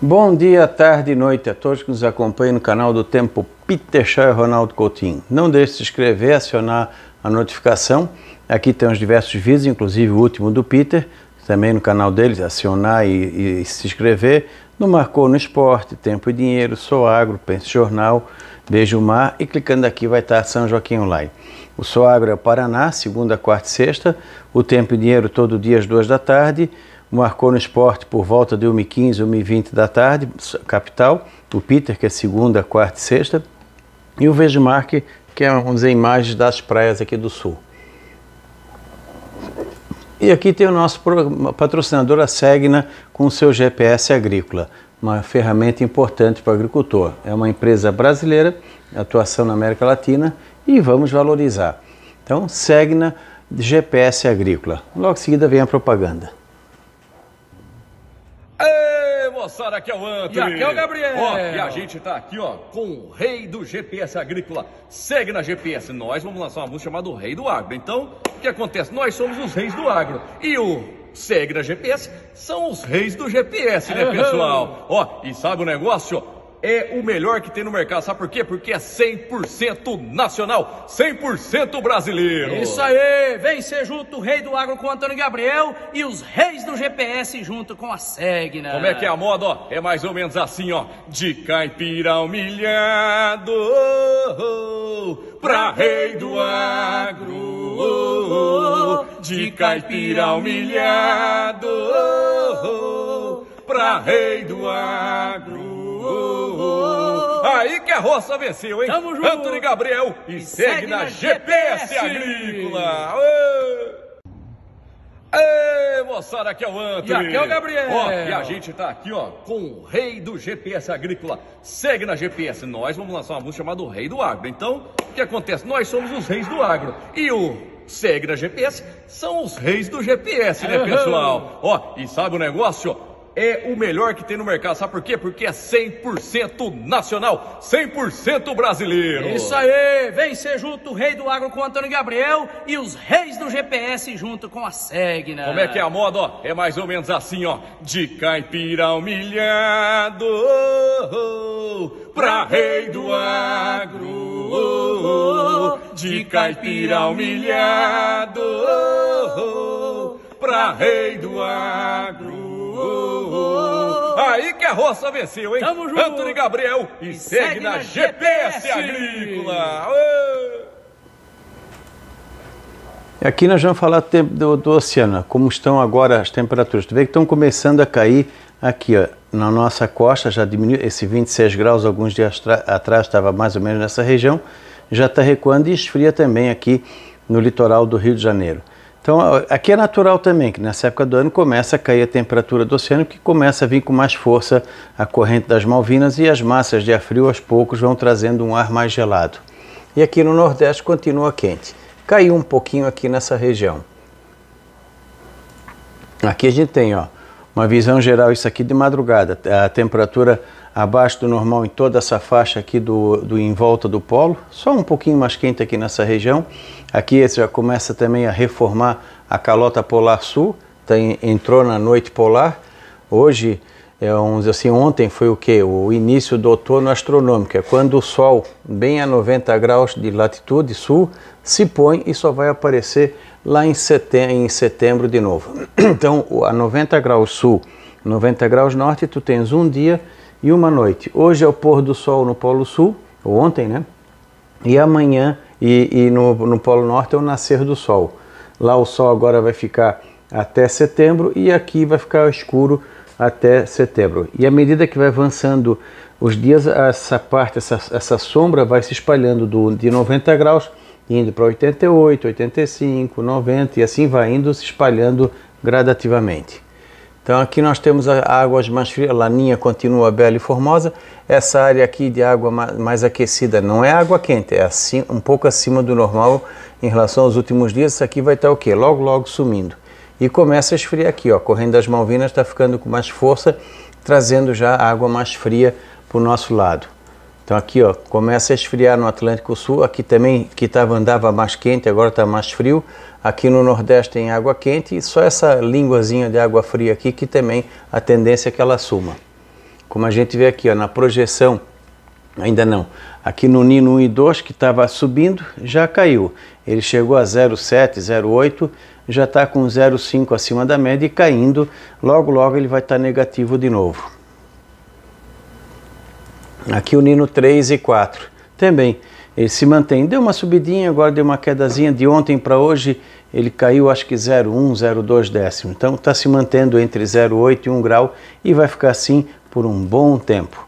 Bom dia, tarde e noite a todos que nos acompanham no canal do Tempo Peter e Ronaldo Coutinho. Não deixe de se inscrever, acionar a notificação. Aqui tem os diversos vídeos, inclusive o último do Peter, também no canal dele, acionar e, e se inscrever. No Marcou no Esporte, Tempo e Dinheiro, Sou Agro, Pense Jornal, Beijo Mar e clicando aqui vai estar São Joaquim Online. O Sou Agro é o Paraná, segunda, quarta e sexta, o Tempo e Dinheiro todo dia às duas da tarde, marcou no esporte por volta de 1h15, 1h20 da tarde, capital, o Peter, que é segunda, quarta e sexta, e o Vegemark, que é, vamos dizer, imagens das praias aqui do sul. E aqui tem o nosso patrocinador, a Segna, com o seu GPS agrícola, uma ferramenta importante para o agricultor. É uma empresa brasileira, atuação na América Latina, e vamos valorizar. Então, Segna, GPS agrícola. Logo em seguida vem a propaganda. Ei, moçada, aqui é o Antônio. E aqui é o Gabriel. Ó, e a gente tá aqui, ó, com o rei do GPS agrícola. Segue na GPS. Nós vamos lançar uma música chamada O Rei do Agro. Então, o que acontece? Nós somos os reis do agro. E o Segue na GPS são os reis do GPS, né, pessoal? ó, e sabe o negócio? é o melhor que tem no mercado. Sabe por quê? Porque é 100% nacional, 100% brasileiro. Isso aí! Vem ser junto o rei do agro com o Antônio Gabriel e os reis do GPS junto com a Segna. Como é que é a moda? Ó? É mais ou menos assim, ó. De caipira humilhado oh, oh, oh, pra rei do agro. Oh, de caipira humilhado pra rei do agro aí que a roça venceu, hein? Tamo junto! Antônio Gabriel e, e segue, segue, na, GPS, GPS Agrícola! Aê! Ei, moçada, aqui é o Antônio. E aqui é o Gabriel. Ó, e a gente tá aqui, ó, com o rei do GPS agrícola. Segue na GPS. Nós vamos lançar uma música chamada O Rei do Agro. Então, o que acontece? Nós somos os reis do agro. E o Segue na GPS são os reis do GPS, né, pessoal? Ó, e sabe o negócio? é o melhor que tem no mercado. Sabe por quê? Porque é 100% nacional, 100% brasileiro. É isso aí! Vem ser junto o rei do agro com Antônio Gabriel e os reis do GPS junto com a Segna. Como é que é a moda, ó? É mais ou menos assim, ó. De caipira humilhado oh, oh, oh. pra rei do agro. De caipira humilhado pra rei do agro. Aí que a roça venceu, hein? Tamo junto. Antônio Gabriel e, e segue, segue, na, na GPS, GPS, Agrícola. Aqui nós vamos falar do, do, oceano, como estão agora as temperaturas. Tu vê que estão começando a cair aqui ó, na nossa costa, já diminuiu esse 26 graus, alguns dias atrás estava mais ou menos nessa região, já está recuando e esfria também aqui no litoral do Rio de Janeiro. Então, aqui é natural também que nessa época do ano começa a cair a temperatura do oceano, que começa a vir com mais força a corrente das Malvinas e as massas de ar frio aos poucos vão trazendo um ar mais gelado. E aqui no Nordeste continua quente. Caiu um pouquinho aqui nessa região. Aqui a gente tem ó, uma visão geral, isso aqui de madrugada, a temperatura abaixo do normal em toda essa faixa aqui do, do em volta do polo, só um pouquinho mais quente aqui nessa região. Aqui já começa também a reformar a calota polar sul, tá entrou na noite polar. Hoje, é, vamos dizer assim, ontem foi o que? O início do outono astronômico, é quando o Sol, bem a 90 graus de latitude sul, se põe e só vai aparecer lá em setem em setembro de novo. Então, a 90 graus sul, 90 graus norte, tu tens um dia e uma noite. Hoje é o pôr do sol no Polo Sul, ou ontem, né? E amanhã, e, e no, no Polo Norte, é o nascer do sol. Lá o sol agora vai ficar até setembro e aqui vai ficar escuro até setembro. E à medida que vai avançando os dias, essa parte, essa, essa sombra vai se espalhando do, de 90 graus, indo para 88, 85, 90 e assim vai indo se espalhando gradativamente. Então aqui nós temos águas mais frias, a laninha continua bela e formosa. Essa área aqui de água mais aquecida não é água quente, é assim, um pouco acima do normal em relação aos últimos dias. Isso aqui vai estar o quê? Logo, logo sumindo. E começa a esfriar aqui, ó. Correndo das Malvinas está ficando com mais força, trazendo já água mais fria para o nosso lado. Então aqui ó, começa a esfriar no Atlântico Sul, aqui também que tava, andava mais quente, agora está mais frio. Aqui no Nordeste tem água quente e só essa linguazinha de água fria aqui que também a tendência é que ela suma. Como a gente vê aqui ó, na projeção, ainda não. Aqui no Nino 1 e 2 que estava subindo, já caiu. Ele chegou a 0,7, 0,8, já está com 0,5 acima da média e caindo. Logo, logo ele vai estar tá negativo de novo. Aqui o Nino 3 e 4 também. Ele se mantém. Deu uma subidinha, agora deu uma quedazinha. De ontem para hoje ele caiu acho que 0,1, 0,2 décimo. Então está se mantendo entre 0,8 e 1 grau e vai ficar assim por um bom tempo.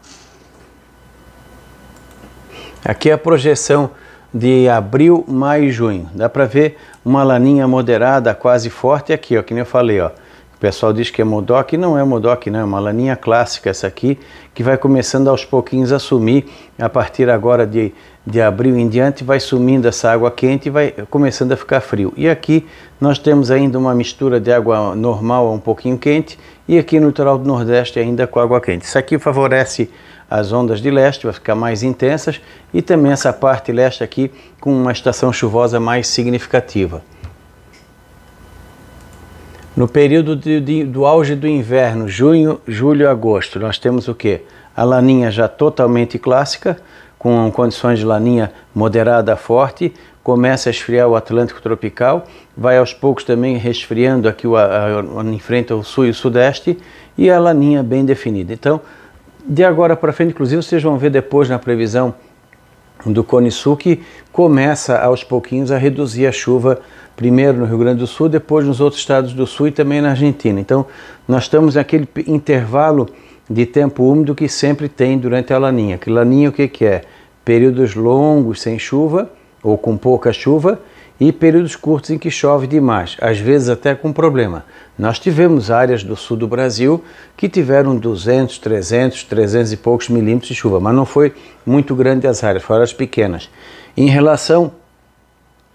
Aqui é a projeção de abril, maio e junho. Dá para ver uma laninha moderada, quase forte aqui, ó, que nem eu falei, ó. O pessoal diz que é Modoc, não é Modoc, não, é uma laninha clássica essa aqui, que vai começando aos pouquinhos a sumir, a partir agora de, de abril em diante, vai sumindo essa água quente e vai começando a ficar frio. E aqui nós temos ainda uma mistura de água normal um pouquinho quente, e aqui no litoral do Nordeste ainda com água quente. Isso aqui favorece as ondas de leste, vai ficar mais intensas, e também essa parte leste aqui com uma estação chuvosa mais significativa. No período de, de, do auge do inverno, junho, julho agosto, nós temos o que? A laninha já totalmente clássica, com condições de laninha moderada a forte, começa a esfriar o Atlântico tropical, vai aos poucos também resfriando aqui o, a, a, em frente ao sul e o sudeste, e a laninha bem definida. Então, de agora para frente, inclusive, vocês vão ver depois na previsão do Cone Sul que começa aos pouquinhos a reduzir a chuva, primeiro no Rio Grande do Sul, depois nos outros estados do Sul e também na Argentina. Então, nós estamos naquele intervalo de tempo úmido que sempre tem durante a laninha. Que laninha o que, que é? Períodos longos sem chuva ou com pouca chuva e períodos curtos em que chove demais, às vezes até com problema. Nós tivemos áreas do sul do Brasil que tiveram 200, 300, 300 e poucos milímetros de chuva, mas não foi muito grande as áreas, foram as pequenas. Em relação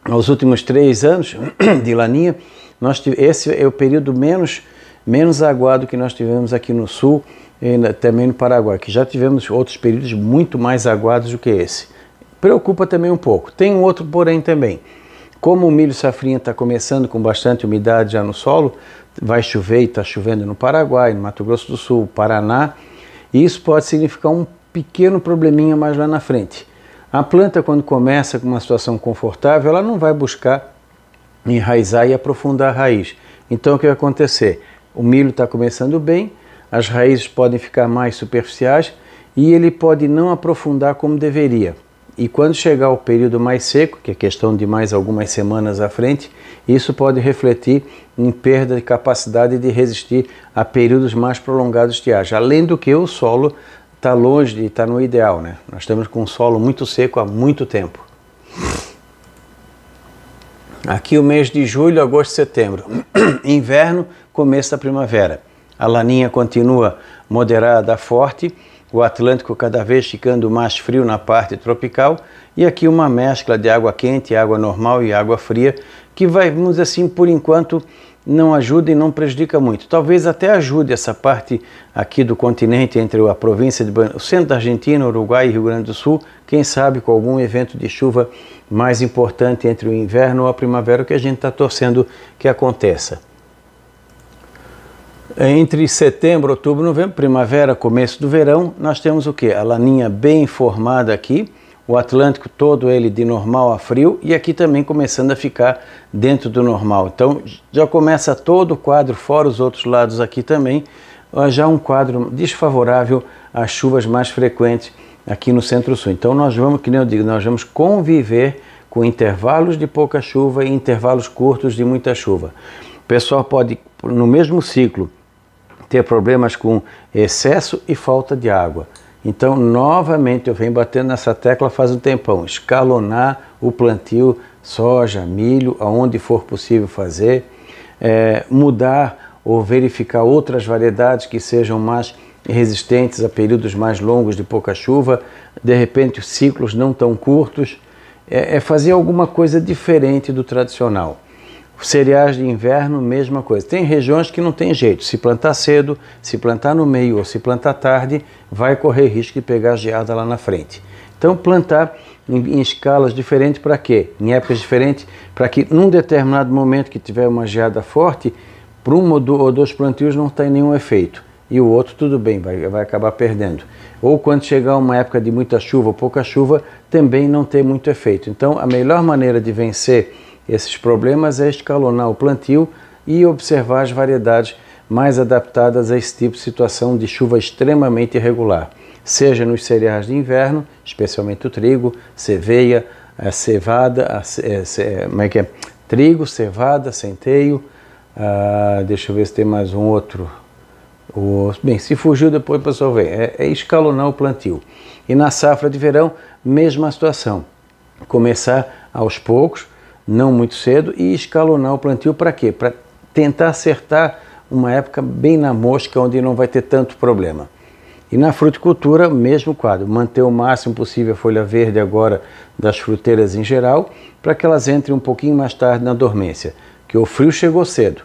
aos últimos três anos de laninha, nós tive, esse é o período menos, menos aguado que nós tivemos aqui no sul e também no Paraguai, que já tivemos outros períodos muito mais aguados do que esse. Preocupa também um pouco. Tem um outro porém também como o milho safrinha está começando com bastante umidade já no solo, vai chover e está chovendo no Paraguai, no Mato Grosso do Sul, Paraná, e isso pode significar um pequeno probleminha mais lá na frente. A planta, quando começa com uma situação confortável, ela não vai buscar enraizar e aprofundar a raiz. Então, o que vai acontecer? O milho está começando bem, as raízes podem ficar mais superficiais e ele pode não aprofundar como deveria e quando chegar o período mais seco, que é questão de mais algumas semanas à frente, isso pode refletir em perda de capacidade de resistir a períodos mais prolongados de ágio. Além do que o solo está longe de estar tá no ideal, né? Nós estamos com um solo muito seco há muito tempo. Aqui o mês de julho, agosto, setembro. Inverno, começo da primavera. A laninha continua moderada forte o Atlântico cada vez ficando mais frio na parte tropical, e aqui uma mescla de água quente, água normal e água fria, que vai, vamos dizer assim, por enquanto não ajuda e não prejudica muito. Talvez até ajude essa parte aqui do continente, entre a província de o centro da Argentina, Uruguai e Rio Grande do Sul, quem sabe com algum evento de chuva mais importante entre o inverno ou a primavera, que a gente está torcendo que aconteça. Entre setembro, outubro, novembro, primavera, começo do verão, nós temos o que? A laninha bem formada aqui, o Atlântico todo ele de normal a frio e aqui também começando a ficar dentro do normal. Então já começa todo o quadro, fora os outros lados aqui também, já um quadro desfavorável às chuvas mais frequentes aqui no centro-sul. Então nós vamos, que nem eu digo, nós vamos conviver com intervalos de pouca chuva e intervalos curtos de muita chuva. O pessoal pode, no mesmo ciclo, ter problemas com excesso e falta de água. Então, novamente, eu venho batendo nessa tecla faz um tempão, escalonar o plantio, soja, milho, aonde for possível fazer, é, mudar ou verificar outras variedades que sejam mais resistentes a períodos mais longos de pouca chuva, de repente os ciclos não tão curtos, é, é fazer alguma coisa diferente do tradicional. Cereais de inverno, mesma coisa. Tem regiões que não tem jeito. Se plantar cedo, se plantar no meio ou se plantar tarde, vai correr risco de pegar geada lá na frente. Então, plantar em, em escalas diferentes para quê? Em épocas diferentes, para que num determinado momento que tiver uma geada forte, para um ou dois plantios não tem nenhum efeito. E o outro, tudo bem, vai, vai acabar perdendo. Ou quando chegar uma época de muita chuva ou pouca chuva, também não tem muito efeito. Então, a melhor maneira de vencer esses problemas é escalonar o plantio e observar as variedades mais adaptadas a esse tipo de situação de chuva extremamente irregular, seja nos cereais de inverno, especialmente o trigo, ceveia, a eh, cevada, a ce, a, eh, eh, como é que é? Trigo, cevada, centeio, ah, deixa eu ver se tem mais um outro. O, bem, se fugiu depois o pessoal vê, é, é escalonar o plantio. E na safra de verão, mesma situação, começar aos poucos, não muito cedo, e escalonar o plantio para quê? Para tentar acertar uma época bem na mosca, onde não vai ter tanto problema. E na fruticultura, mesmo quadro, manter o máximo possível a folha verde agora das fruteiras em geral, para que elas entrem um pouquinho mais tarde na dormência, que o frio chegou cedo.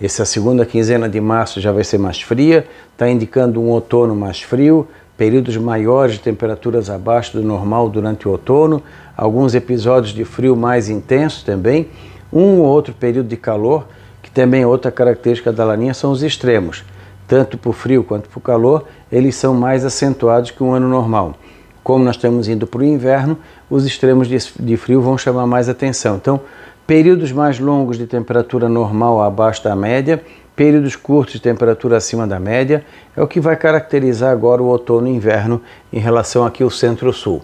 Essa segunda quinzena de março já vai ser mais fria, está indicando um outono mais frio, períodos maiores de temperaturas abaixo do normal durante o outono, alguns episódios de frio mais intenso também, um ou outro período de calor, que também é outra característica da laninha, são os extremos. Tanto para o frio quanto para o calor, eles são mais acentuados que um ano normal. Como nós estamos indo para o inverno, os extremos de frio vão chamar mais atenção. Então, períodos mais longos de temperatura normal abaixo da média, períodos curtos de temperatura acima da média, é o que vai caracterizar agora o outono e inverno em relação aqui ao centro-sul.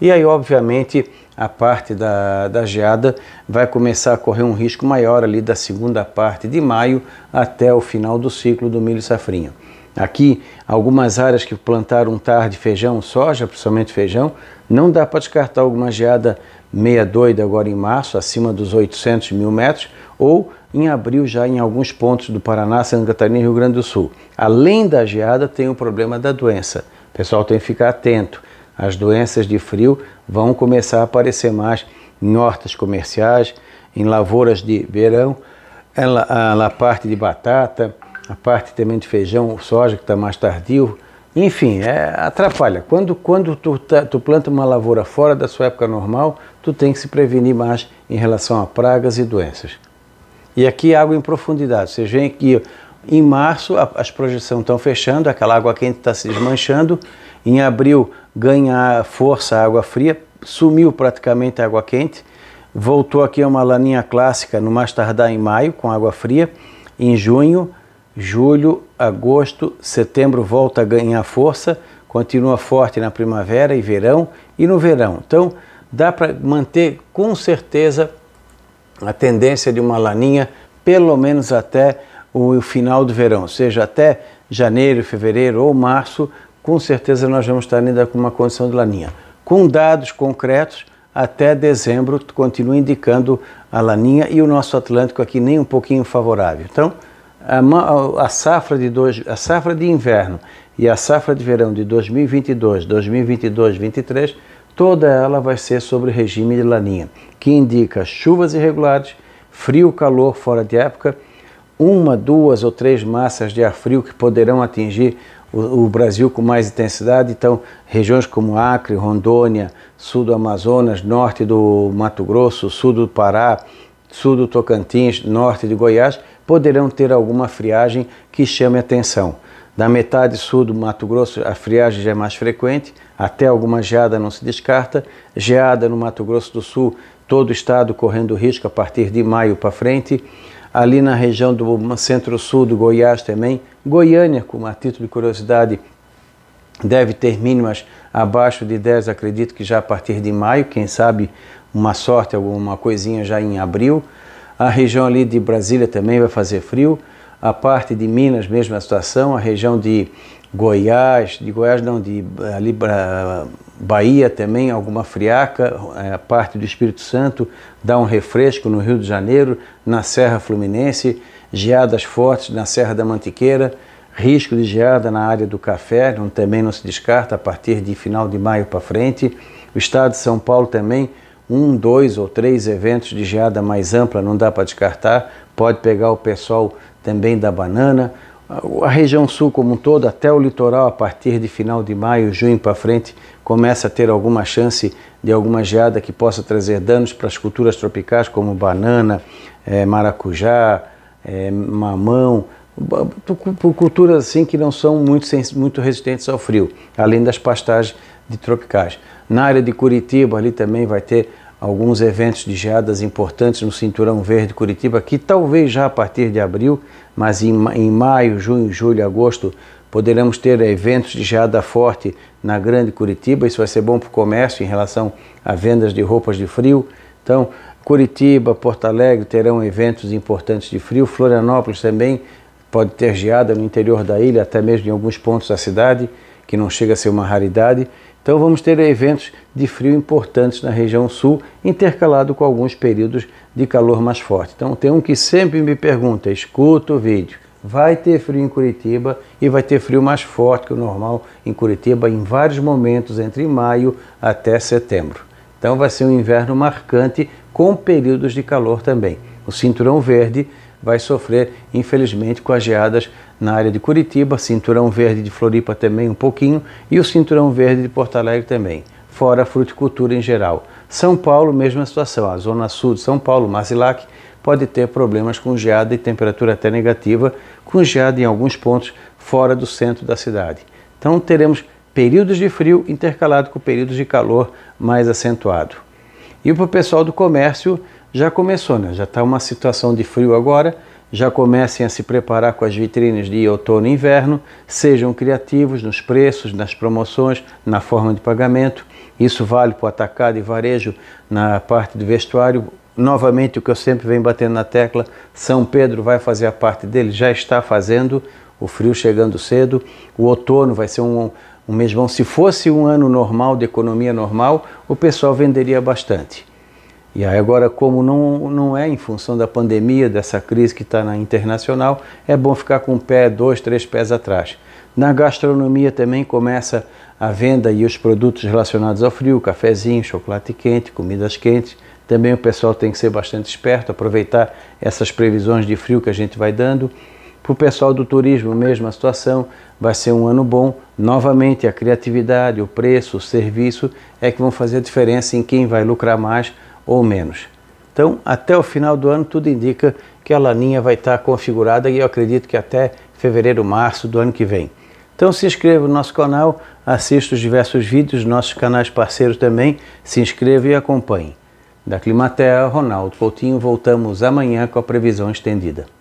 E aí, obviamente, a parte da, da geada vai começar a correr um risco maior ali da segunda parte de maio até o final do ciclo do milho safrinha. Aqui, algumas áreas que plantaram tarde feijão, soja, principalmente feijão, não dá para descartar alguma geada meia doida agora em março, acima dos 800 mil metros, ou em abril já em alguns pontos do Paraná, Santa Catarina e Rio Grande do Sul. Além da geada, tem o problema da doença. O pessoal tem que ficar atento. As doenças de frio vão começar a aparecer mais em hortas comerciais, em lavouras de verão, na parte de batata, a parte também de feijão, soja que está mais tardio, enfim, é, atrapalha. Quando, quando tu, tá, tu planta uma lavoura fora da sua época normal, tu tem que se prevenir mais em relação a pragas e doenças. E aqui água em profundidade. Vocês veem que em março as projeções estão fechando, aquela água quente está se desmanchando. Em abril ganha força a água fria, sumiu praticamente a água quente. Voltou aqui uma laninha clássica no mais tardar em maio com água fria. Em junho julho, agosto, setembro volta a ganhar força, continua forte na primavera e verão e no verão. Então, dá para manter com certeza a tendência de uma laninha pelo menos até o final do verão, ou seja, até janeiro, fevereiro ou março, com certeza nós vamos estar ainda com uma condição de laninha. Com dados concretos, até dezembro continua indicando a laninha e o nosso Atlântico aqui nem um pouquinho favorável. Então, a, a, safra de dois, a safra de inverno e a safra de verão de 2022, 2022, 23, toda ela vai ser sobre regime de laninha, que indica chuvas irregulares, frio, calor fora de época, uma, duas ou três massas de ar frio que poderão atingir o, o Brasil com mais intensidade. Então, regiões como Acre, Rondônia, sul do Amazonas, norte do Mato Grosso, sul do Pará, sul do Tocantins, norte de Goiás poderão ter alguma friagem que chame atenção. Da metade sul do Mato Grosso, a friagem já é mais frequente, até alguma geada não se descarta. Geada no Mato Grosso do Sul, todo o estado correndo risco a partir de maio para frente. Ali na região do centro-sul do Goiás também. Goiânia, como a título de curiosidade, deve ter mínimas abaixo de 10, acredito que já a partir de maio, quem sabe uma sorte, alguma coisinha já em abril. A região ali de Brasília também vai fazer frio. A parte de Minas, mesma situação. A região de Goiás, de Goiás não, de ali, Bahia também, alguma friaca, é, a parte do Espírito Santo dá um refresco no Rio de Janeiro, na Serra Fluminense, geadas fortes na Serra da Mantiqueira, risco de geada na área do café, também não se descarta a partir de final de maio para frente. O estado de São Paulo também um, dois ou três eventos de geada mais ampla, não dá para descartar, pode pegar o pessoal também da banana, a região sul como um todo, até o litoral, a partir de final de maio, junho para frente, começa a ter alguma chance de alguma geada que possa trazer danos para as culturas tropicais, como banana, é, maracujá, é, mamão, culturas assim que não são muito, muito resistentes ao frio, além das pastagens de tropicais. Na área de Curitiba, ali também vai ter alguns eventos de geadas importantes no Cinturão Verde Curitiba, que talvez já a partir de abril, mas em, em maio, junho, julho, agosto, poderemos ter eventos de geada forte na Grande Curitiba. Isso vai ser bom para o comércio em relação a vendas de roupas de frio. Então, Curitiba, Porto Alegre terão eventos importantes de frio, Florianópolis também pode ter geada no interior da ilha, até mesmo em alguns pontos da cidade, que não chega a ser uma raridade. Então vamos ter eventos de frio importantes na região sul, intercalado com alguns períodos de calor mais forte. Então tem um que sempre me pergunta, escuta o vídeo, vai ter frio em Curitiba e vai ter frio mais forte que o normal em Curitiba em vários momentos entre maio até setembro. Então vai ser um inverno marcante com períodos de calor também. O cinturão verde vai sofrer, infelizmente, com as geadas na área de Curitiba, cinturão verde de Floripa também um pouquinho e o cinturão verde de Porto Alegre também, fora a fruticultura em geral. São Paulo, mesma situação, a zona sul de São Paulo, Masilac, pode ter problemas com geada e temperatura até negativa, com geada em alguns pontos fora do centro da cidade. Então teremos períodos de frio intercalado com períodos de calor mais acentuado. E para o pessoal do comércio já começou, né? já está uma situação de frio agora, já comecem a se preparar com as vitrines de outono e inverno, sejam criativos nos preços, nas promoções, na forma de pagamento. Isso vale para o atacado e varejo na parte do vestuário. Novamente, o que eu sempre venho batendo na tecla: São Pedro vai fazer a parte dele, já está fazendo, o frio chegando cedo, o outono vai ser um, um mês bom. Se fosse um ano normal, de economia normal, o pessoal venderia bastante. E aí agora, como não, não é em função da pandemia, dessa crise que está na internacional, é bom ficar com um pé, dois, três pés atrás. Na gastronomia também começa a venda e os produtos relacionados ao frio, cafezinho, chocolate quente, comidas quentes. Também o pessoal tem que ser bastante esperto, aproveitar essas previsões de frio que a gente vai dando. Para o pessoal do turismo, mesma situação, vai ser um ano bom. Novamente, a criatividade, o preço, o serviço é que vão fazer a diferença em quem vai lucrar mais ou menos. Então, até o final do ano, tudo indica que a laninha vai estar configurada e eu acredito que até fevereiro, março do ano que vem. Então se inscreva no nosso canal, assista os diversos vídeos, dos nossos canais parceiros também, se inscreva e acompanhe. Da Climatea, Ronaldo Coutinho, voltamos amanhã com a previsão estendida.